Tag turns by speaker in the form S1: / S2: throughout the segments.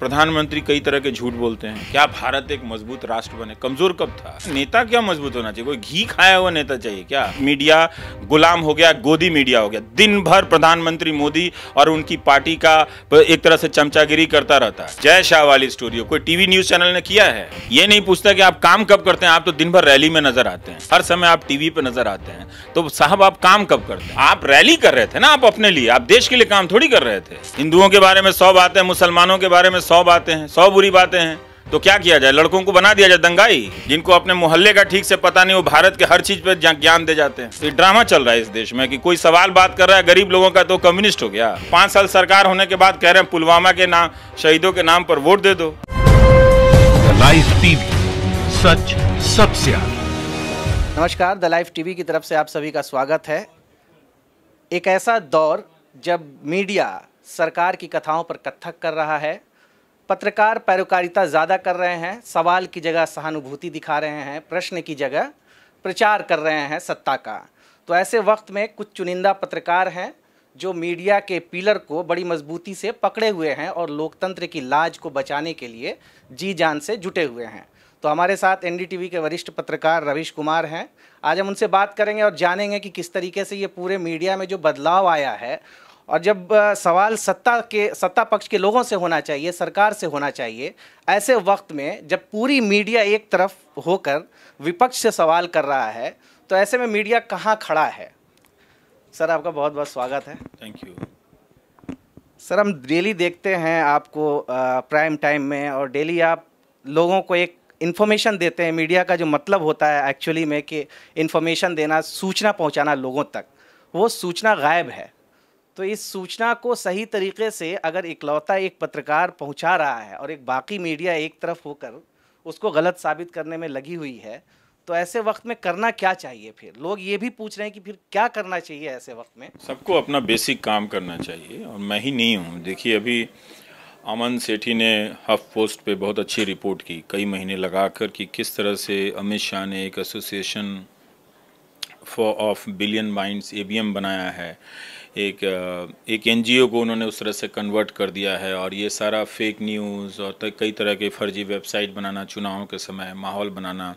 S1: प्रधानमंत्री कई तरह के झूठ बोलते हैं क्या भारत एक मजबूत राष्ट्र बने कमजोर कब था नेता क्या मजबूत होना चाहिए कोई घी खाया हुआ नेता चाहिए क्या मीडिया गुलाम हो गया गोदी मीडिया हो गया दिन भर प्रधानमंत्री मोदी और उनकी पार्टी का एक तरह से चमचागिरी करता रहता है जय शाह वाली स्टोरी कोई टीवी न्यूज चैनल ने किया है ये नहीं पूछता की आप काम कब करते हैं आप तो दिन भर रैली में नजर आते हैं हर समय आप टीवी पर नजर आते हैं तो साहब आप काम कब करते हैं आप रैली कर रहे थे ना आप अपने लिए आप देश के लिए काम थोड़ी कर रहे थे हिंदुओं के बारे में सौ बातें मुसलमानों के बारे में सौ बातें हैं सौ बुरी बातें हैं तो क्या किया जाए लड़कों को बना दिया जाए दंगाई जिनको अपने मोहल्ले का ठीक से पता नहीं वो भारत के हर चीज पर ज्ञान दे जाते हैं ये ड्रामा चल रहा है इस देश में कि कोई सवाल बात कर रहा है गरीब लोगों का तो कम्युनिस्ट हो गया पांच साल सरकार होने के बाद कह रहे हैं पुलवामा के नाम शहीदों के नाम पर वोट दे दो लाइफ टीवी सच सबसे
S2: नमस्कार द लाइफ टीवी की तरफ से आप सभी का स्वागत है एक ऐसा दौर जब मीडिया सरकार की कथाओं पर कथक कर रहा है पत्रकार पैरोकारिता ज़्यादा कर रहे हैं सवाल की जगह सहानुभूति दिखा रहे हैं प्रश्न की जगह प्रचार कर रहे हैं सत्ता का तो ऐसे वक्त में कुछ चुनिंदा पत्रकार हैं जो मीडिया के पिलर को बड़ी मजबूती से पकड़े हुए हैं और लोकतंत्र की लाज को बचाने के लिए जी जान से जुटे हुए हैं तो हमारे साथ एनडीटीवी के वरिष्ठ पत्रकार रविश कुमार हैं आज हम उनसे बात करेंगे और जानेंगे कि किस तरीके से ये पूरे मीडिया में जो बदलाव आया है और जब सवाल सत्ता के सत्ता पक्ष के लोगों से होना चाहिए सरकार से होना चाहिए ऐसे वक्त में जब पूरी मीडिया एक तरफ होकर विपक्ष से सवाल कर रहा है तो ऐसे में मीडिया कहाँ खड़ा है सर आपका बहुत बहुत स्वागत है थैंक यू सर हम डेली देखते हैं आपको प्राइम टाइम में और डेली आप लोगों को एक इन्फॉर्मेशन देते हैं मीडिया का जो मतलब होता है एक्चुअली में कि इन्फॉर्मेशन देना सूचना पहुंचाना लोगों तक वो सूचना गायब है तो इस सूचना को सही तरीके से अगर इकलौता एक पत्रकार पहुंचा रहा है और एक बाकी मीडिया एक तरफ होकर उसको गलत साबित करने में लगी हुई है तो ऐसे वक्त में करना क्या चाहिए फिर लोग ये भी पूछ रहे हैं कि फिर क्या करना चाहिए ऐसे वक्त में सबको
S1: अपना बेसिक काम करना चाहिए और मैं ही नहीं हूँ देखिए अभी अमन सेठी ने हफ पोस्ट पे बहुत अच्छी रिपोर्ट की कई महीने लगाकर कि किस तरह से अमित शाह ने एक association for of billion minds ABM बनाया है एक एक एनजीओ को उन्होंने उस तरह से कन्वर्ट कर दिया है और ये सारा फेक न्यूज़ और कई तरह के फर्जी वेबसाइट बनाना चुनावों के समय माहौल बनाना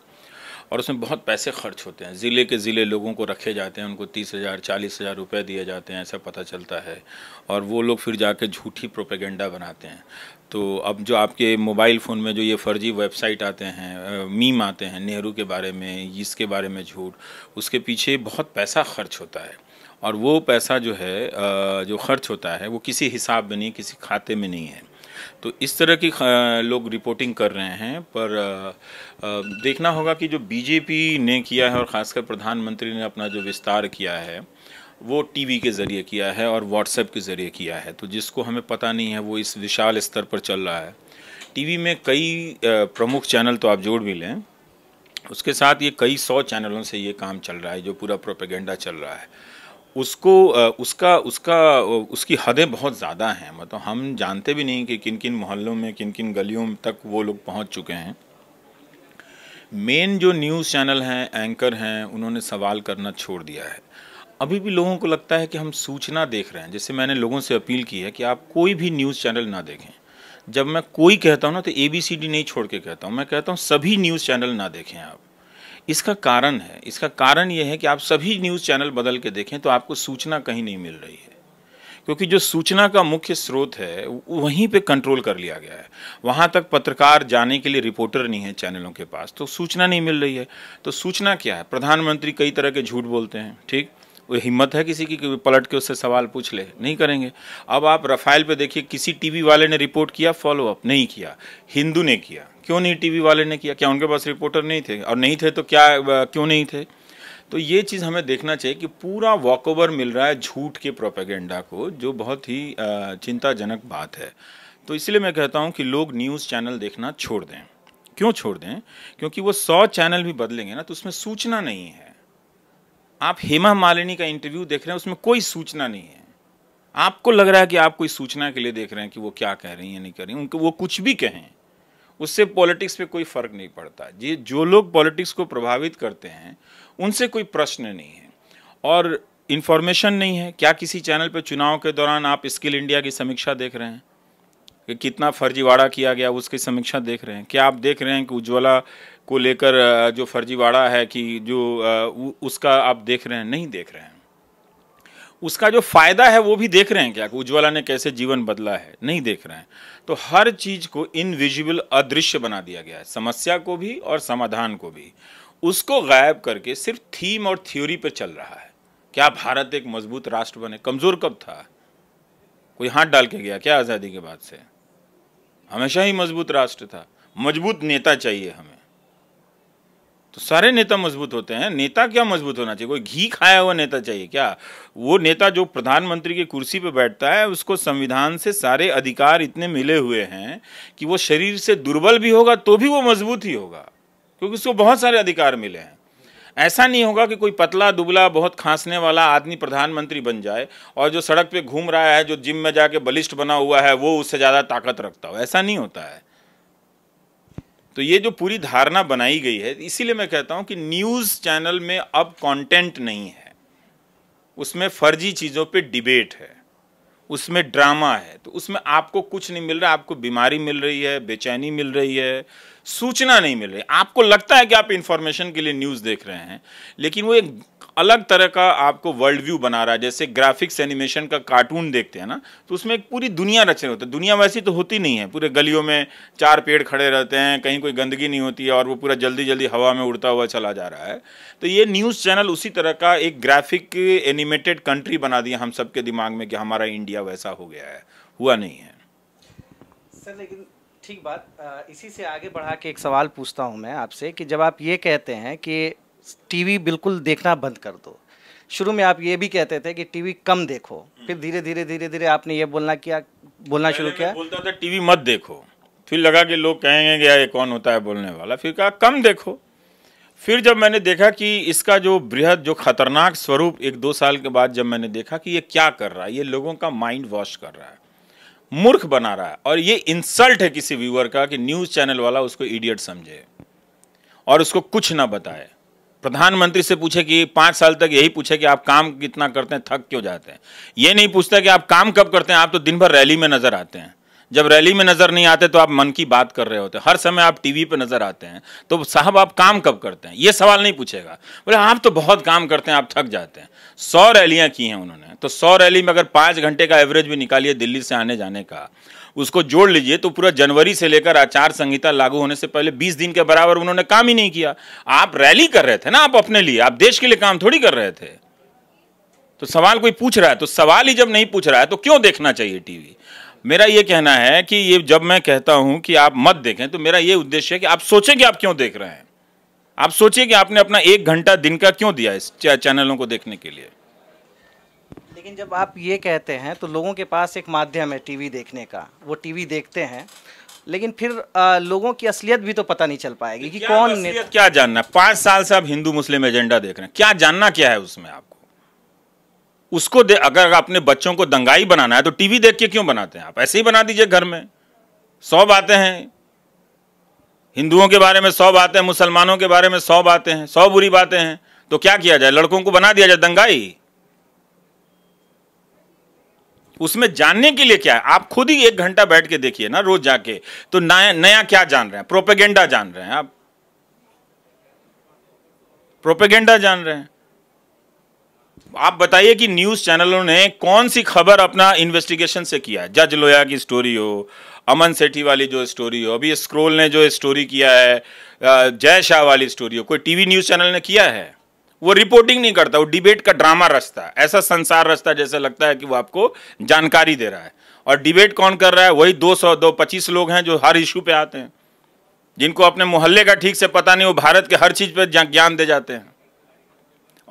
S1: और उसमें बहुत पैसे खर्च होते हैं ज़िले के ज़िले लोगों को रखे जाते हैं उनको तीस हज़ार चालीस हज़ार रुपये दिए जाते हैं ऐसा पता चलता है और वो लोग फिर जाके झूठी प्रोपेगेंडा बनाते हैं तो अब जो आपके मोबाइल फ़ोन में जो ये फ़र्जी वेबसाइट आते हैं मीम आते हैं नेहरू के बारे में इसके बारे में झूठ उसके पीछे बहुत पैसा खर्च होता है और वो पैसा जो है जो खर्च होता है वो किसी हिसाब में नहीं किसी खाते में नहीं है तो इस तरह की लोग रिपोर्टिंग कर रहे हैं पर देखना होगा कि जो बीजेपी ने किया है और ख़ासकर प्रधानमंत्री ने अपना जो विस्तार किया है वो टीवी के ज़रिए किया है और व्हाट्सएप के ज़रिए किया है तो जिसको हमें पता नहीं है वो इस विशाल स्तर पर चल रहा है टीवी में कई प्रमुख चैनल तो आप जोड़ भी लें उसके साथ ये कई सौ चैनलों से ये काम चल रहा है जो पूरा प्रोपेगेंडा चल रहा है उसको उसका उसका उसकी हदें बहुत ज़्यादा हैं मतलब हम जानते भी नहीं कि किन किन मोहल्लों में किन किन गलियों तक वो लोग पहुंच चुके हैं मेन जो न्यूज़ चैनल हैं एंकर हैं उन्होंने सवाल करना छोड़ दिया है अभी भी लोगों को लगता है कि हम सूचना देख रहे हैं जैसे मैंने लोगों से अपील की है कि आप कोई भी न्यूज़ चैनल ना देखें जब मैं कोई कहता हूँ ना तो ए बी सी डी नहीं छोड़ के कहता हूँ मैं कहता हूँ सभी न्यूज़ चैनल ना देखें आप इसका कारण है इसका कारण यह है कि आप सभी न्यूज़ चैनल बदल के देखें तो आपको सूचना कहीं नहीं मिल रही है क्योंकि जो सूचना का मुख्य स्रोत है वहीं पे कंट्रोल कर लिया गया है वहाँ तक पत्रकार जाने के लिए रिपोर्टर नहीं है चैनलों के पास तो सूचना नहीं मिल रही है तो सूचना क्या है प्रधानमंत्री कई तरह के झूठ बोलते हैं ठीक वो हिम्मत है किसी की कि पलट के उससे सवाल पूछ ले नहीं करेंगे अब आप रफाइल पे देखिए किसी टीवी वाले ने रिपोर्ट किया फॉलो अप नहीं किया हिंदू ने किया क्यों नहीं टीवी वाले ने किया क्या उनके पास रिपोर्टर नहीं थे और नहीं थे तो क्या क्यों नहीं थे तो ये चीज़ हमें देखना चाहिए कि पूरा वॉकओवर मिल रहा है झूठ के प्रोपेगेंडा को जो बहुत ही चिंताजनक बात है तो इसलिए मैं कहता हूँ कि लोग न्यूज़ चैनल देखना छोड़ दें क्यों छोड़ दें क्योंकि वो सौ चैनल भी बदलेंगे ना तो उसमें सूचना नहीं है आप हेमा मालिनी का इंटरव्यू देख रहे हैं उसमें कोई सूचना नहीं है आपको लग रहा है कि आप कोई सूचना के लिए देख रहे हैं कि वो क्या कह रही हैं नहीं कह रही उनके वो कुछ भी कहें उससे पॉलिटिक्स पे कोई फर्क नहीं पड़ता ये जो लोग पॉलिटिक्स को प्रभावित करते हैं उनसे कोई प्रश्न नहीं है और इन्फॉर्मेशन नहीं है क्या किसी चैनल पे चुनाव के दौरान आप स्किल इंडिया की समीक्षा देख रहे हैं कि कितना फर्जीवाड़ा किया गया उसकी समीक्षा देख रहे हैं क्या आप देख रहे हैं कि उज्ज्वला को लेकर जो फर्जीवाड़ा है कि जो उसका आप देख रहे हैं नहीं देख रहे हैं उसका जो फ़ायदा है वो भी देख रहे हैं क्या कि उज्ज्वला ने कैसे जीवन बदला है नहीं देख रहे हैं तो हर चीज़ को इनविजिबल अदृश्य बना दिया गया है समस्या को भी और समाधान को भी उसको गायब करके सिर्फ थीम और थ्योरी पर चल रहा है क्या भारत एक मजबूत राष्ट्र बने कमज़ोर कब था कोई हाथ डाल के गया क्या आज़ादी के बाद से हमेशा ही मजबूत राष्ट्र था मजबूत नेता चाहिए हमें तो सारे नेता मजबूत होते हैं नेता क्या मजबूत होना चाहिए कोई घी खाया हुआ नेता चाहिए क्या वो नेता जो प्रधानमंत्री की कुर्सी पर बैठता है उसको संविधान से सारे अधिकार इतने मिले हुए हैं कि वो शरीर से दुर्बल भी होगा तो भी वो मजबूत ही होगा क्योंकि उसको बहुत सारे अधिकार मिले हैं ऐसा नहीं होगा कि कोई पतला दुबला बहुत खांसने वाला आदमी प्रधानमंत्री बन जाए और जो सड़क पे घूम रहा है जो जिम में जाके बलिष्ठ बना हुआ है वो उससे ज़्यादा ताकत रखता हो ऐसा नहीं होता है तो ये जो पूरी धारणा बनाई गई है इसीलिए मैं कहता हूँ कि न्यूज़ चैनल में अब कंटेंट नहीं है उसमें फर्जी चीज़ों पे डिबेट है उसमें ड्रामा है तो उसमें आपको कुछ नहीं मिल रहा आपको बीमारी मिल रही है बेचैनी मिल रही है सूचना नहीं मिल रही आपको लगता है कि आप इन्फॉर्मेशन के लिए न्यूज़ देख रहे हैं लेकिन वो एक अलग तरह का आपको वर्ल्ड व्यू बना रहा है जैसे ग्राफिक्स एनिमेशन का कार्टून देखते हैं ना तो उसमें एक पूरी दुनिया रचने होती है दुनिया वैसी तो होती नहीं है पूरे गलियों में चार पेड़ खड़े रहते हैं कहीं कोई गंदगी नहीं होती है और वो पूरा जल्दी जल्दी हवा में उड़ता हुआ चला जा रहा है तो ये न्यूज़ चैनल उसी तरह का एक ग्राफिक एनिमेटेड कंट्री बना दिया हम सबके दिमाग में कि हमारा इंडिया वैसा हो गया है हुआ नहीं है
S2: सर लेकिन ठीक बात इसी से आगे बढ़ा के एक सवाल पूछता हूँ मैं आपसे कि जब आप ये कहते हैं कि टीवी बिल्कुल देखना बंद कर दो शुरू में आप ये भी कहते थे कि टीवी कम देखो हम्म। फिर धीरे धीरे धीरे धीरे आपने ये बोलना किया बोलना शुरू किया
S1: बोलता था टीवी मत देखो फिर लगा कि लोग कहेंगे कि ये कौन होता है बोलने वाला फिर कहा कम देखो फिर जब मैंने देखा कि इसका जो बृहद जो खतरनाक स्वरूप एक दो साल के बाद जब मैंने देखा कि ये क्या कर रहा है ये लोगों का माइंड वॉश कर रहा है मूर्ख बना रहा है और ये इंसल्ट है किसी व्यूअर का कि न्यूज़ चैनल वाला उसको इडियट समझे और उसको कुछ ना बताए प्रधानमंत्री से पूछे कि पांच साल तक यही पूछे कि आप काम कितना करते हैं थक क्यों जाते हैं ये नहीं पूछता कि आप काम कब करते हैं आप तो दिन भर रैली में नजर आते हैं जब रैली में नजर नहीं आते तो आप मन की बात कर रहे होते हर समय आप टीवी पे नजर आते हैं तो साहब आप काम कब करते हैं ये सवाल नहीं पूछेगा बोले आप तो बहुत काम करते हैं आप थक जाते हैं सौ रैलियां की हैं उन्होंने तो सौ रैली में अगर पांच घंटे का एवरेज भी निकालिए दिल्ली से आने जाने का उसको जोड़ लीजिए तो पूरा जनवरी से लेकर आचार संहिता लागू होने से पहले 20 दिन के बराबर उन्होंने काम ही नहीं किया आप रैली कर रहे थे ना आप अपने लिए आप देश के लिए काम थोड़ी कर रहे थे तो सवाल कोई पूछ रहा है तो सवाल ही जब नहीं पूछ रहा है तो क्यों देखना चाहिए टीवी मेरा ये कहना है कि ये जब मैं कहता हूं कि आप मत देखें तो मेरा ये उद्देश्य है कि आप सोचें कि आप क्यों देख रहे हैं आप सोचिए कि आपने अपना एक घंटा दिन का क्यों दिया इस चैनलों को देखने के लिए
S2: लेकिन जब आप ये कहते हैं तो लोगों के पास एक माध्यम है टीवी देखने का वो टीवी देखते हैं लेकिन फिर आ, लोगों की असलियत भी तो पता नहीं चल पाएगी कि कौन
S1: क्या जानना पांच साल से आप हिंदू मुस्लिम एजेंडा देख रहे हैं क्या जानना क्या है उसमें आपको उसको दे अगर अपने बच्चों को दंगाई बनाना है तो टीवी देख के क्यों बनाते हैं आप ऐसे ही बना दीजिए घर में सौ बातें हैं हिंदुओं के बारे में सौ बातें हैं मुसलमानों के बारे में सौ बातें हैं सौ बुरी बातें हैं तो क्या किया जाए लड़कों को बना दिया जाए दंगाई उसमें जानने के लिए क्या है आप खुद ही एक घंटा बैठ के देखिए ना रोज जाके तो नया नया क्या जान रहे हैं प्रोपेगेंडा जान रहे हैं आप प्रोपेगेंडा जान रहे हैं आप बताइए कि न्यूज़ चैनलों ने कौन सी खबर अपना इन्वेस्टिगेशन से किया जज लोया की स्टोरी हो अमन सेठी वाली जो स्टोरी हो अभी स्क्रोल ने जो स्टोरी किया है जय शाह वाली स्टोरी हो कोई टीवी न्यूज़ चैनल ने किया है वो रिपोर्टिंग नहीं करता वो डिबेट का ड्रामा रचता है ऐसा संसार रचता जैसे लगता है कि वो आपको जानकारी दे रहा है और डिबेट कौन कर रहा है वही दो सौ दो पच्चीस लोग हैं जो हर इशू पे आते हैं जिनको अपने मोहल्ले का ठीक से पता नहीं वो भारत के हर चीज़ पर ज्ञान दे जाते हैं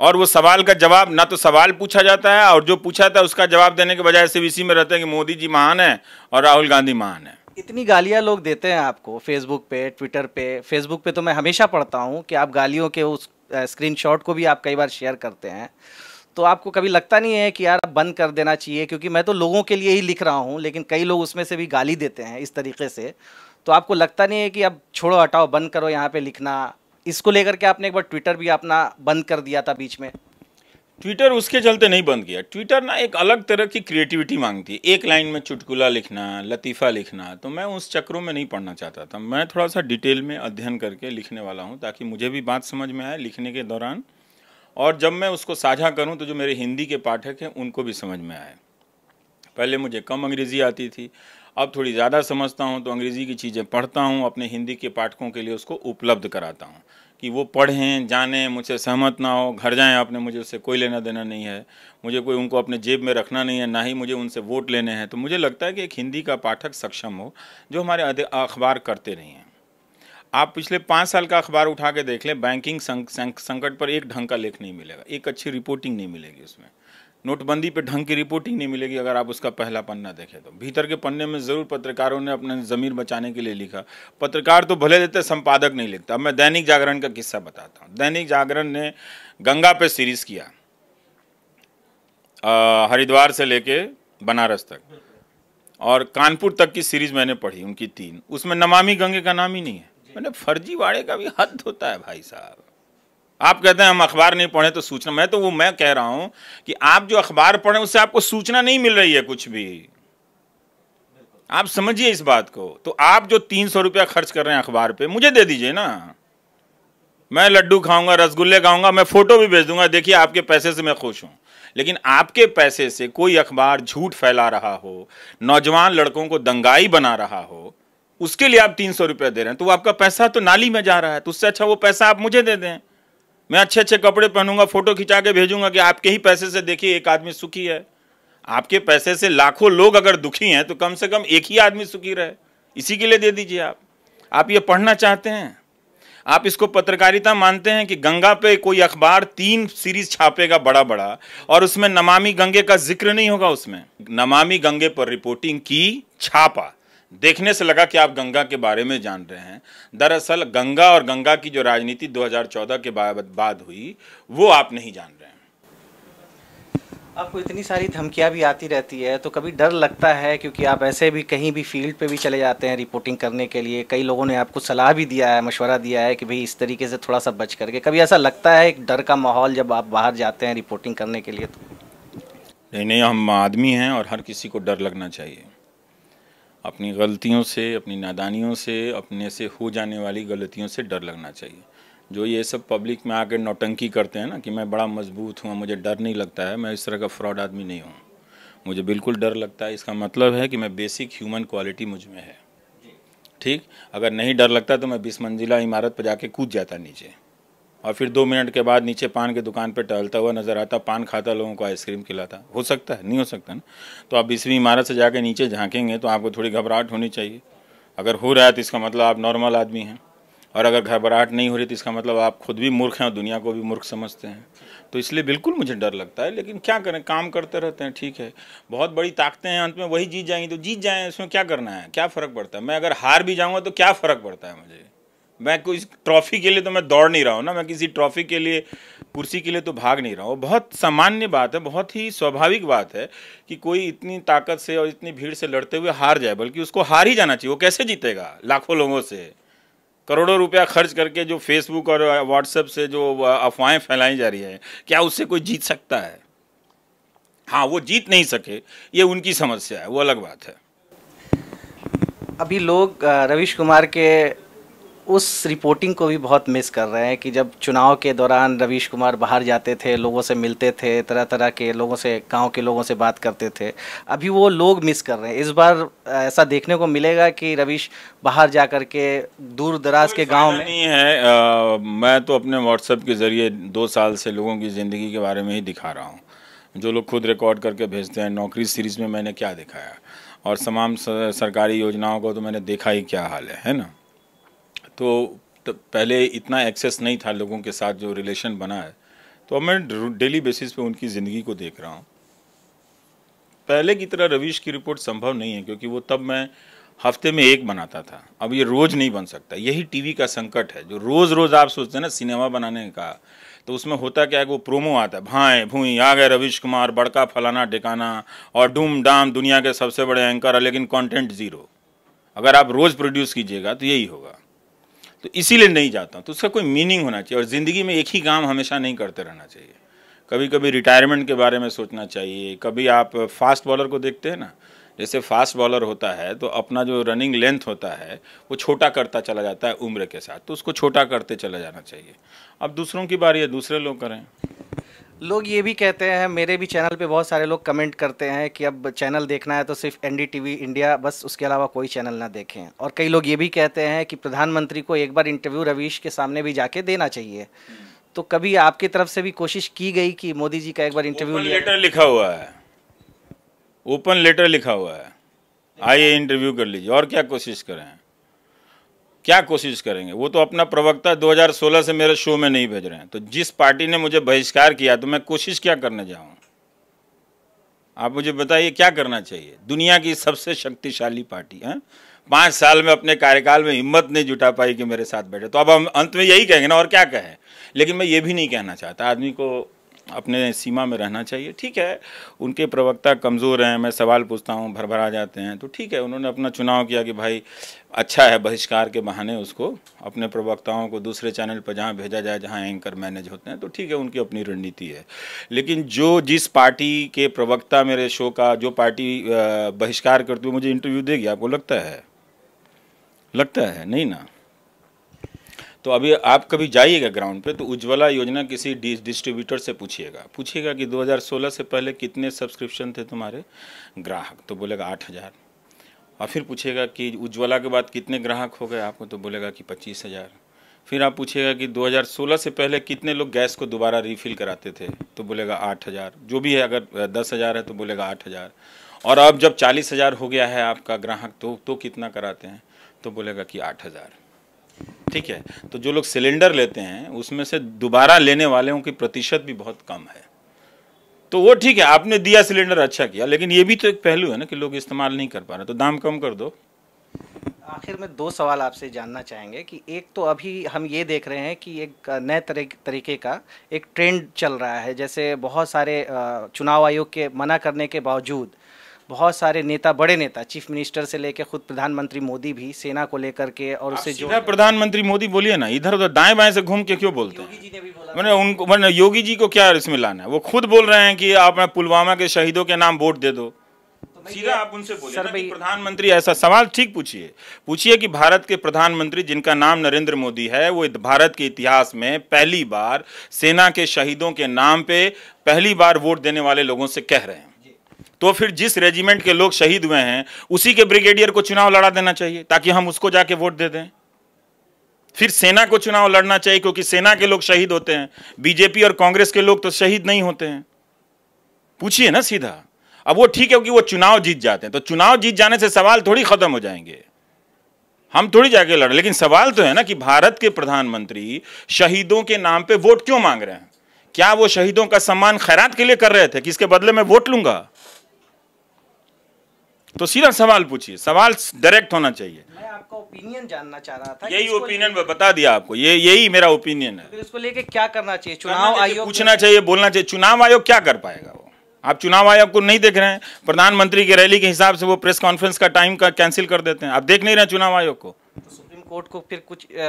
S1: और वो सवाल का जवाब ना तो सवाल पूछा जाता है और जो पूछा था उसका जवाब देने के बजाय सिर्फ इसी में रहते हैं कि मोदी जी महान है और राहुल गांधी महान है
S2: इतनी गालियां लोग देते हैं आपको फेसबुक पे ट्विटर पे फेसबुक पे तो मैं हमेशा पढ़ता हूँ कि आप गालियों के उस स्क्रीनशॉट को भी आप कई बार शेयर करते हैं तो आपको कभी लगता नहीं है कि यार बंद कर देना चाहिए क्योंकि मैं तो लोगों के लिए ही लिख रहा हूँ लेकिन कई लोग उसमें से भी गाली देते हैं इस तरीके से तो आपको लगता नहीं है कि अब छोड़ो हटाओ बंद करो यहाँ पे लिखना इसको लेकर के आपने एक बार ट्विटर भी अपना बंद कर दिया था बीच में ट्विटर उसके चलते नहीं बंद किया ट्विटर ना एक अलग
S1: तरह की क्रिएटिविटी मांगती है एक लाइन में चुटकुला लिखना लतीफ़ा लिखना तो मैं उस चक्रों में नहीं पढ़ना चाहता था मैं थोड़ा सा डिटेल में अध्ययन करके लिखने वाला हूँ ताकि मुझे भी बात समझ में आए लिखने के दौरान और जब मैं उसको साझा करूँ तो जो मेरे हिंदी के पाठक हैं उनको भी समझ में आए पहले मुझे कम अंग्रेज़ी आती थी अब थोड़ी ज़्यादा समझता हूँ तो अंग्रेज़ी की चीज़ें पढ़ता हूँ अपने हिंदी के पाठकों के लिए उसको उपलब्ध कराता हूँ कि वो पढ़ें जानें मुझसे सहमत ना हो घर जाएं आपने मुझे उससे कोई लेना देना नहीं है मुझे कोई उनको अपने जेब में रखना नहीं है ना ही मुझे उनसे वोट लेने हैं तो मुझे लगता है कि एक हिंदी का पाठक सक्षम हो जो हमारे अखबार करते नहीं हैं आप पिछले पाँच साल का अखबार उठा के देख लें बैंकिंग संक, संक, संकट पर एक ढंग का लेख नहीं मिलेगा एक अच्छी रिपोर्टिंग नहीं मिलेगी उसमें नोटबंदी पे ढंग की रिपोर्ट ही नहीं मिलेगी अगर आप उसका पहला पन्ना देखें तो भीतर के पन्ने में ज़रूर पत्रकारों ने अपने ज़मीर बचाने के लिए लिखा पत्रकार तो भले देते संपादक नहीं लिखता अब मैं दैनिक जागरण का किस्सा बताता हूँ दैनिक जागरण ने गंगा पे सीरीज़ किया आ, हरिद्वार से लेके बनारस तक और कानपुर तक की सीरीज़ मैंने पढ़ी उनकी तीन उसमें नमामि गंगे का नाम ही नहीं है मैंने फर्जीवाड़े का भी हद होता है भाई साहब आप कहते हैं हम अखबार नहीं पढ़े तो सूचना मैं तो वो मैं कह रहा हूं कि आप जो अखबार पढ़े उससे आपको सूचना नहीं मिल रही है कुछ भी आप समझिए इस बात को तो आप जो तीन सौ रुपया खर्च कर रहे हैं अखबार पे मुझे दे दीजिए ना मैं लड्डू खाऊंगा रसगुल्ले खाऊंगा मैं फोटो भी भेज दूंगा देखिए आपके पैसे से मैं खुश हूं लेकिन आपके पैसे से कोई अखबार झूठ फैला रहा हो नौजवान लड़कों को दंगाई बना रहा हो उसके लिए आप तीन सौ रुपया दे रहे हैं तो वो आपका पैसा तो नाली में जा रहा है तो उससे अच्छा वो पैसा आप मुझे दे दें मैं अच्छे अच्छे कपड़े पहनूंगा फोटो खिंचा के भेजूंगा कि आपके ही पैसे से देखिए एक आदमी सुखी है आपके पैसे से लाखों लोग अगर दुखी हैं तो कम से कम एक ही आदमी सुखी रहे इसी के लिए दे दीजिए आप आप ये पढ़ना चाहते हैं आप इसको पत्रकारिता मानते हैं कि गंगा पे कोई अखबार तीन सीरीज छापेगा बड़ा बड़ा और उसमें नमामि गंगे का जिक्र नहीं होगा उसमें नमामि गंगे पर रिपोर्टिंग की छापा देखने से लगा कि आप गंगा के बारे में जान रहे हैं दरअसल गंगा और गंगा की जो राजनीति 2014 के बाद हुई वो आप नहीं जान रहे हैं
S2: आपको इतनी सारी धमकियां भी आती रहती है तो कभी डर लगता है क्योंकि आप ऐसे भी कहीं भी फील्ड पे भी चले जाते हैं रिपोर्टिंग करने के लिए कई लोगों ने आपको सलाह भी दिया है मशवरा दिया है कि भाई इस तरीके से थोड़ा सा बच करके कभी ऐसा लगता है एक डर का माहौल जब आप बाहर जाते हैं रिपोर्टिंग करने के लिए तो
S1: नहीं नहीं हम आदमी हैं और हर किसी को डर लगना चाहिए अपनी गलतियों से अपनी नादानियों से अपने से हो जाने वाली गलतियों से डर लगना चाहिए जो ये सब पब्लिक में आकर नौटंकी करते हैं ना कि मैं बड़ा मजबूत हूँ मुझे डर नहीं लगता है मैं इस तरह का फ्रॉड आदमी नहीं हूँ मुझे बिल्कुल डर लगता है इसका मतलब है कि मैं बेसिक ह्यूमन क्वालिटी मुझ में है ठीक अगर नहीं डर लगता तो मैं बीस मंजिला इमारत पर जाके कूद जाता नीचे और फिर दो मिनट के बाद नीचे पान की दुकान पर टहलता हुआ नज़र आता पान खाता लोगों को आइसक्रीम खिलाता हो सकता है नहीं हो सकता ना तो आप इसी इमारत से जाके नीचे झांकेंगे तो आपको थोड़ी घबराहट होनी चाहिए अगर हो रहा है तो इसका मतलब आप नॉर्मल आदमी हैं और अगर घबराहट नहीं हो रही तो इसका मतलब आप खुद भी मूर्ख हैं और दुनिया को भी मूर्ख समझते हैं तो इसलिए बिल्कुल मुझे डर लगता है लेकिन क्या करें काम करते रहते हैं ठीक है बहुत बड़ी ताकतें हैं अंत में वही जीत जाएंगी तो जीत जाएँ इसमें क्या करना है क्या फ़र्क पड़ता है मैं अगर हार भी जाऊँगा तो क्या फ़र्क पड़ता है मुझे मैं कोई ट्रॉफी के लिए तो मैं दौड़ नहीं रहा हूँ ना मैं किसी ट्रॉफी के लिए कुर्सी के लिए तो भाग नहीं रहा हूँ बहुत सामान्य बात है बहुत ही स्वाभाविक बात है कि कोई इतनी ताकत से और इतनी भीड़ से लड़ते हुए हार जाए बल्कि उसको हार ही जाना चाहिए वो कैसे जीतेगा लाखों लोगों से करोड़ों रुपया खर्च करके जो फेसबुक और व्हाट्सएप से जो अफवाहें फैलाई जा रही है क्या उससे कोई जीत सकता है हाँ वो जीत नहीं सके ये उनकी समस्या है वो अलग बात है
S2: अभी लोग रविश कुमार के उस रिपोर्टिंग को भी बहुत मिस कर रहे हैं कि जब चुनाव के दौरान रवीश कुमार बाहर जाते थे लोगों से मिलते थे तरह तरह के लोगों से गांव के लोगों से बात करते थे अभी वो लोग मिस कर रहे हैं इस बार ऐसा देखने को मिलेगा कि रवीश बाहर जा कर के दूर दराज के गाँव में
S1: नहीं है आ, मैं तो अपने व्हाट्सएप के ज़रिए दो साल से लोगों की ज़िंदगी के बारे में ही दिखा रहा हूँ जो लोग खुद रिकॉर्ड करके भेजते हैं नौकरी सीरीज़ में मैंने क्या दिखाया और तमाम सरकारी योजनाओं को तो मैंने देखा ही क्या हाल है है ना तो पहले इतना एक्सेस नहीं था लोगों के साथ जो रिलेशन बना है तो अब मैं डेली बेसिस पे उनकी ज़िंदगी को देख रहा हूँ पहले की तरह रवीश की रिपोर्ट संभव नहीं है क्योंकि वो तब मैं हफ्ते में एक बनाता था अब ये रोज़ नहीं बन सकता यही टीवी का संकट है जो रोज़ रोज़ आप सोचते हैं ना सिनेमा बनाने का तो उसमें होता क्या है कि वो प्रोमो आता है भाए भूई आ गए रविश कुमार बड़का फलाना ढिकाना और डूम डाम दुनिया के सबसे बड़े एंकर है लेकिन कंटेंट ज़ीरो अगर आप रोज़ प्रोड्यूस कीजिएगा तो यही होगा तो इसीलिए नहीं जाता हूँ तो उसका कोई मीनिंग होना चाहिए और ज़िंदगी में एक ही काम हमेशा नहीं करते रहना चाहिए कभी कभी रिटायरमेंट के बारे में सोचना चाहिए कभी आप फास्ट बॉलर को देखते हैं ना जैसे फास्ट बॉलर होता है तो अपना जो रनिंग लेंथ होता है वो छोटा करता चला जाता है उम्र के साथ तो उसको छोटा करते चला जाना चाहिए अब दूसरों की बारी है दूसरे लोग करें
S2: लोग ये भी कहते हैं मेरे भी चैनल पे बहुत सारे लोग कमेंट करते हैं कि अब चैनल देखना है तो सिर्फ एन इंडिया बस उसके अलावा कोई चैनल ना देखें और कई लोग ये भी कहते हैं कि प्रधानमंत्री को एक बार इंटरव्यू रवीश के सामने भी जाके देना चाहिए तो कभी आपकी तरफ से भी कोशिश की गई कि मोदी जी का एक बार इंटरव्यू लेटर लिखा
S1: हुआ है ओपन लेटर लिखा हुआ है आइए इंटरव्यू कर लीजिए और क्या कोशिश करें क्या कोशिश करेंगे वो तो अपना प्रवक्ता 2016 से मेरे शो में नहीं भेज रहे हैं तो जिस पार्टी ने मुझे बहिष्कार किया तो मैं कोशिश क्या करने जाऊं आप मुझे बताइए क्या करना चाहिए दुनिया की सबसे शक्तिशाली पार्टी है पांच साल में अपने कार्यकाल में हिम्मत नहीं जुटा पाई कि मेरे साथ बैठे तो अब हम अंत में यही कहेंगे ना और क्या कहें लेकिन मैं ये भी नहीं कहना चाहता आदमी को अपने सीमा में रहना चाहिए ठीक है उनके प्रवक्ता कमज़ोर हैं मैं सवाल पूछता हूँ भर भरा जाते हैं तो ठीक है उन्होंने अपना चुनाव किया कि भाई अच्छा है बहिष्कार के बहाने उसको अपने प्रवक्ताओं को दूसरे चैनल पर जहाँ भेजा जाए जहाँ एंकर मैनेज होते हैं तो ठीक है उनकी अपनी रणनीति है लेकिन जो जिस पार्टी के प्रवक्ता मेरे शो का जो पार्टी बहिष्कार करती हुई मुझे इंटरव्यू देगी आपको लगता है लगता है नहीं ना तो अभी आप कभी जाइएगा ग्राउंड पे तो उज्ज्वला योजना किसी डिस्ट्रीब्यूटर से पूछिएगा पूछिएगा कि 2016 से पहले कितने सब्सक्रिप्शन थे तुम्हारे ग्राहक तो बोलेगा आठ हज़ार और फिर पूछेगा कि उज्ज्वला के बाद कितने ग्राहक हो गए आपको तो बोलेगा कि पच्चीस हज़ार फिर आप पूछेगा कि 2016 से पहले कितने लोग गैस को दोबारा रिफिल कराते थे तो बोलेगा आठ हज़ार जो भी है अगर दस हज़ार है तो बोलेगा आठ हज़ार और अब जब चालीस हज़ार हो गया है आपका ग्राहक तो तो कितना कराते हैं तो बोलेगा कि आठ हज़ार ठीक है तो जो लोग सिलेंडर लेते हैं उसमें से दोबारा लेने वालों की प्रतिशत भी बहुत कम है तो वो ठीक है आपने दिया सिलेंडर अच्छा किया लेकिन ये भी तो एक पहलू है ना कि लोग इस्तेमाल नहीं कर पा रहे तो दाम कम कर दो
S2: आखिर में दो सवाल आपसे जानना चाहेंगे कि एक तो अभी हम ये देख रहे हैं कि एक नए तरीके का एक ट्रेंड चल रहा है जैसे बहुत सारे चुनाव आयोग के मना करने के बावजूद बहुत सारे नेता बड़े नेता चीफ मिनिस्टर से लेकर खुद प्रधानमंत्री मोदी भी सेना को लेकर के और उससे जो
S1: प्रधानमंत्री मोदी बोलिए ना इधर उधर दाएं बाएं से घूम के क्यों बोलते हैं मैंने उनको मैंने योगी जी को क्या इसमें लाना है वो खुद बोल रहे हैं कि आप पुलवामा के शहीदों के नाम वोट दे दो तो सीधा आप उनसे बोलिए प्रधानमंत्री ऐसा सवाल ठीक पूछिए पूछिए कि भारत के प्रधानमंत्री जिनका नाम नरेंद्र मोदी है वो भारत के इतिहास में पहली बार सेना के शहीदों के नाम पे पहली बार वोट देने वाले लोगों से कह रहे हैं तो फिर जिस रेजिमेंट के लोग शहीद हुए हैं उसी के ब्रिगेडियर को चुनाव लड़ा देना चाहिए ताकि हम उसको जाके वोट दे दें फिर सेना को चुनाव लड़ना चाहिए क्योंकि सेना के लोग शहीद होते हैं बीजेपी और कांग्रेस के लोग तो शहीद नहीं होते हैं पूछिए ना सीधा अब वो ठीक है क्योंकि वो चुनाव जीत जाते हैं तो चुनाव जीत जाने से सवाल थोड़ी खत्म हो जाएंगे हम थोड़ी जाके लड़ लेकिन सवाल तो है ना कि भारत के प्रधानमंत्री शहीदों के नाम पर वोट क्यों मांग रहे हैं क्या वो शहीदों का सम्मान खैरात के लिए कर रहे थे कि इसके बदले में वोट लूंगा तो सीधा सवाल पूछिए सवाल डायरेक्ट होना चाहिए मैं आपका
S2: ओपिनियन जानना
S1: चाह रहा था यही ओपिनियन बता दिया आपको ये यही मेरा ओपिनियन है
S2: तो इसको लेके क्या करना चाहिए चुनाव आयोग
S1: पूछना चाहिए बोलना चाहिए चुनाव आयोग क्या कर पाएगा आप चुनाव आयोग को नहीं देख रहे हैं प्रधानमंत्री की रैली के हिसाब से वो प्रेस कॉन्फ्रेंस का टाइम का कैंसिल कर देते हैं आप देख नहीं रहे चुनाव आयोग को
S2: तो सुप्रीम कोर्ट को फिर कुछ आ,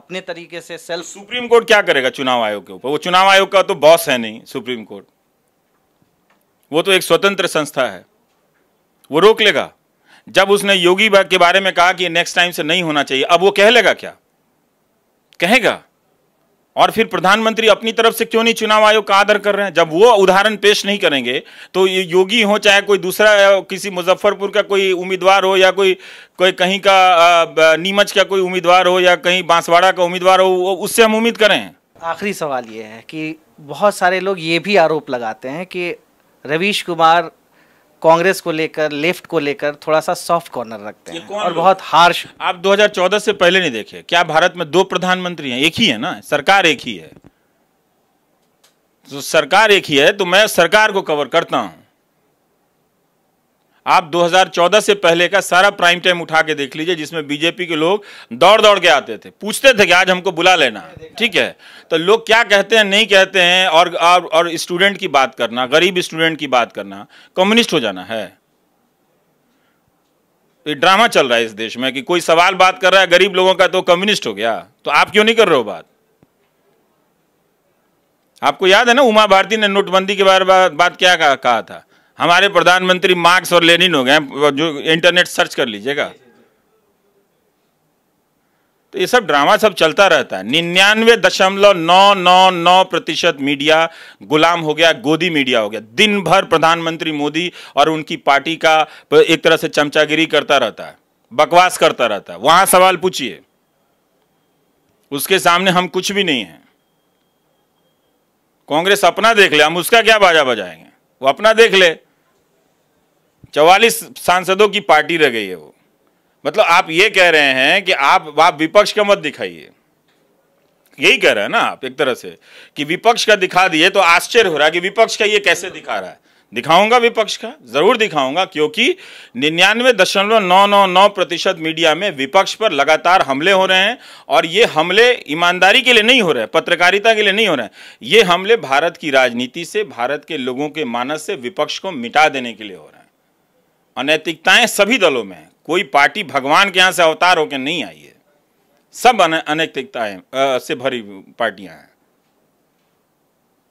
S2: अपने तरीके से सेल्फ सुप्रीम कोर्ट क्या करेगा चुनाव आयोग के ऊपर वो
S1: चुनाव आयोग का तो बॉस है नहीं सुप्रीम कोर्ट वो तो एक स्वतंत्र संस्था है वो रोक लेगा जब उसने योगी के बारे में कहा कि नेक्स्ट टाइम से नहीं होना चाहिए अब वो कह लेगा क्या कहेगा और फिर प्रधानमंत्री अपनी तरफ से क्यों नहीं चुनाव आयोग का आदर कर रहे हैं जब वो उदाहरण पेश नहीं करेंगे तो ये योगी हो चाहे कोई दूसरा किसी मुजफ्फरपुर का कोई उम्मीदवार हो या कोई कोई कहीं का नीमच का कोई उम्मीदवार हो या कहीं बांसवाड़ा का उम्मीदवार हो उससे हम उम्मीद करें
S2: आखिरी सवाल ये है कि बहुत सारे लोग ये भी आरोप लगाते हैं कि रवीश कुमार कांग्रेस को लेकर लेफ्ट को लेकर थोड़ा सा सॉफ्ट कॉर्नर रखते हैं और बहुत हार्श आप 2014
S1: से पहले नहीं देखे क्या भारत में दो प्रधानमंत्री हैं एक ही है ना सरकार एक ही है तो सरकार एक ही है तो मैं सरकार को कवर करता हूं आप 2014 से पहले का सारा प्राइम टाइम उठा के देख लीजिए जिसमें बीजेपी के लोग दौड़ दौड़ के आते थे पूछते थे कि आज हमको बुला लेना ठीक है तो लोग क्या कहते हैं नहीं कहते हैं और और, और स्टूडेंट की बात करना गरीब स्टूडेंट की बात करना कम्युनिस्ट हो जाना है ये ड्रामा चल रहा है इस देश में कि कोई सवाल बात कर रहा है गरीब लोगों का तो कम्युनिस्ट हो गया तो आप क्यों नहीं कर रहे हो बात आपको याद है ना उमा भारती ने नोटबंदी के बारे में बात क्या कहा, कहा था हमारे प्रधानमंत्री मार्क्स और लेनिन हो गए जो इंटरनेट सर्च कर लीजिएगा तो ये सब ड्रामा सब चलता रहता है निन्यानवे दशमलव नौ नौ नौ प्रतिशत मीडिया गुलाम हो गया गोदी मीडिया हो गया दिन भर प्रधानमंत्री मोदी और उनकी पार्टी का एक तरह से चमचागिरी करता रहता है बकवास करता रहता है वहां सवाल पूछिए उसके सामने हम कुछ भी नहीं है कांग्रेस अपना देख ले हम उसका क्या बाजा बजाएंगे वो अपना देख ले चौवालीस सांसदों की पार्टी रह गई है वो मतलब आप ये कह रहे हैं कि आप आप विपक्ष का मत दिखाइए यही कह रहे हैं ना आप एक तरह से कि विपक्ष का दिखा दिए तो आश्चर्य हो रहा है कि विपक्ष का ये कैसे दिखा रहा है दिखाऊंगा विपक्ष का जरूर दिखाऊंगा क्योंकि निन्यानवे दशमलव नौ नौ नौ प्रतिशत मीडिया में विपक्ष पर लगातार हमले हो रहे हैं और ये हमले ईमानदारी के लिए नहीं हो रहे हैं पत्रकारिता के लिए नहीं हो रहे हैं ये हमले भारत की राजनीति से भारत के लोगों के मानस से विपक्ष को मिटा देने के लिए हो रहे हैं अनैतिकताएं सभी दलों में है कोई पार्टी भगवान के यहाँ से अवतार होकर नहीं आई है सब अनैतिकताएं से भरी पार्टियां हैं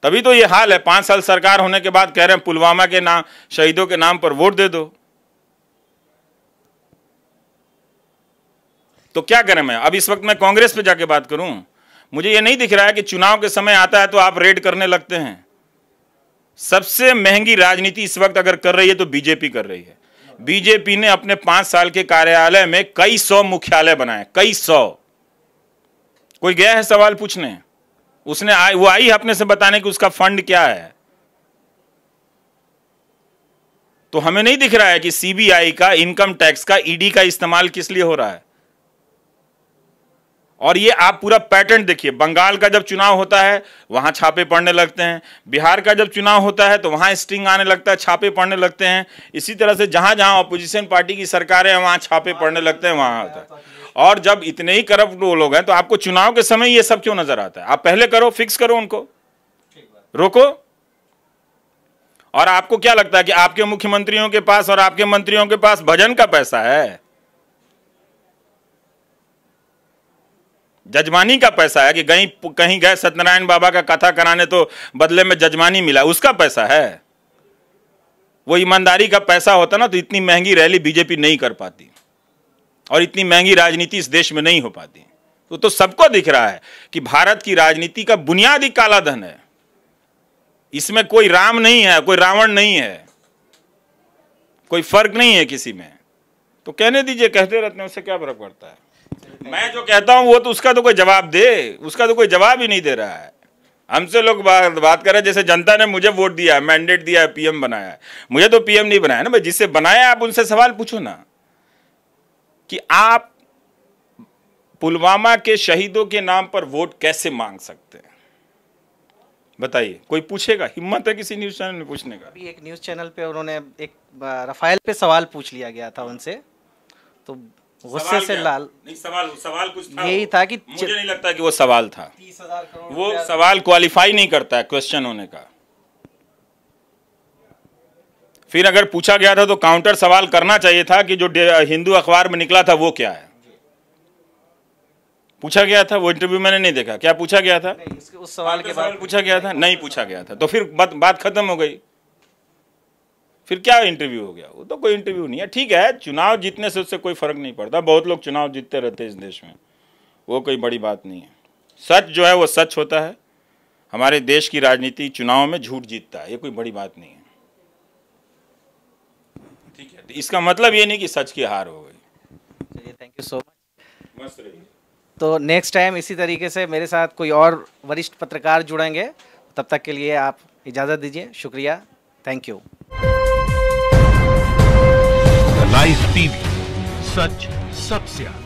S1: तभी तो ये हाल है पांच साल सरकार होने के बाद कह रहे हैं पुलवामा के नाम शहीदों के नाम पर वोट दे दो तो क्या करें मैं अब इस वक्त मैं कांग्रेस पे जाके बात करूं मुझे ये नहीं दिख रहा है कि चुनाव के समय आता है तो आप रेड करने लगते हैं सबसे महंगी राजनीति इस वक्त अगर कर रही है तो बीजेपी कर रही है बीजेपी ने अपने पांच साल के कार्यालय में कई सौ मुख्यालय बनाए कई सौ कोई गया है सवाल पूछने उसने आ, वो आई अपने से बताने कि उसका फंड क्या है तो हमें नहीं दिख रहा है कि सीबीआई का इनकम टैक्स का ईडी e का इस्तेमाल किस लिए हो रहा है और ये आप पूरा पैटर्न देखिए बंगाल का जब चुनाव होता है वहाँ छापे पड़ने लगते हैं बिहार का जब चुनाव होता है तो वहाँ स्ट्रिंग आने लगता है छापे पड़ने लगते हैं इसी तरह से जहाँ जहाँ अपोजिशन पार्टी की सरकारें हैं वहाँ छापे पड़ने लगते हैं वहाँ होता है और जब इतने ही करप्ट वो लोग हैं तो आपको चुनाव के समय ये सब क्यों नजर आता है आप पहले करो फिक्स करो उनको रोको और आपको क्या लगता है कि आपके मुख्यमंत्रियों के पास और आपके मंत्रियों के पास भजन का पैसा है जजमानी का पैसा है कि कहीं कहीं गए सत्यनारायण बाबा का कथा कराने तो बदले में जजमानी मिला उसका पैसा है वो ईमानदारी का पैसा होता ना तो इतनी महंगी रैली बीजेपी नहीं कर पाती और इतनी महंगी राजनीति इस देश में नहीं हो पाती तो तो सबको दिख रहा है कि भारत की राजनीति का बुनियादी कालाधन है इसमें कोई राम नहीं है कोई रावण नहीं है कोई फर्क नहीं है किसी में तो कहने दीजिए कहते रहते हैं उससे क्या फर्क पड़ता है मैं जो कहता हूँ वो तो उसका तो कोई जवाब दे उसका तो कोई जवाब ही नहीं दे रहा है हमसे लोग बात बात कर रहे हैं जैसे जनता ने मुझे वोट दिया है मैंडेट दिया है पीएम बनाया है मुझे तो पीएम नहीं बनाया ना भाई जिससे बनाया आप उनसे सवाल पूछो ना कि आप पुलवामा के शहीदों के नाम पर वोट कैसे मांग सकते हैं बताइए कोई पूछेगा हिम्मत है किसी न्यूज चैनल में पूछने का
S2: अभी एक न्यूज चैनल पे उन्होंने एक रफाइल पे सवाल पूछ लिया गया था उनसे तो गुस्से से लाल नहीं सवाल
S1: सवाल कुछ था यही था कि मुझे नहीं लगता कि वो सवाल था वो सवाल क्वालिफाई नहीं करता है क्वेश्चन होने का फिर अगर पूछा गया था तो काउंटर सवाल करना चाहिए था कि जो हिंदू अखबार में निकला था वो क्या है पूछा गया था वो इंटरव्यू मैंने नहीं देखा क्या पूछा गया था
S2: उस सवाल के बाद पूछा गया
S1: था नहीं पूछा गया था तो फिर बात खत्म हो गई फिर क्या इंटरव्यू हो गया वो तो कोई इंटरव्यू नहीं है ठीक है चुनाव जीतने से उससे कोई फर्क नहीं पड़ता बहुत लोग चुनाव जीतते रहते हैं इस देश में वो कोई बड़ी बात नहीं है सच जो है वो सच होता है हमारे देश की राजनीति चुनाव में झूठ जीतता है ये कोई बड़ी बात नहीं है
S2: ठीक है तो इसका मतलब ये नहीं कि सच की हार हो गई चलिए थैंक यू सो मच मस्त रहिए तो नेक्स्ट टाइम इसी तरीके से मेरे साथ कोई और वरिष्ठ पत्रकार जुड़ेंगे तब तक के लिए आप इजाज़त दीजिए शुक्रिया थैंक यू लाइव टीवी सच सबसे आगे